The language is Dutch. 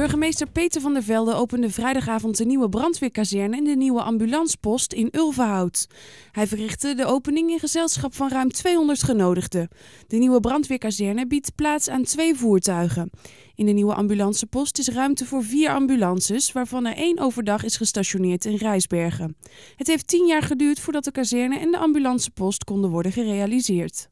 Burgemeester Peter van der Velde opende vrijdagavond de nieuwe brandweerkazerne en de nieuwe ambulancepost in Ulvenhout. Hij verrichtte de opening in gezelschap van ruim 200 genodigden. De nieuwe brandweerkazerne biedt plaats aan twee voertuigen. In de nieuwe ambulancepost is ruimte voor vier ambulances, waarvan er één overdag is gestationeerd in Rijsbergen. Het heeft tien jaar geduurd voordat de kazerne en de ambulancepost konden worden gerealiseerd.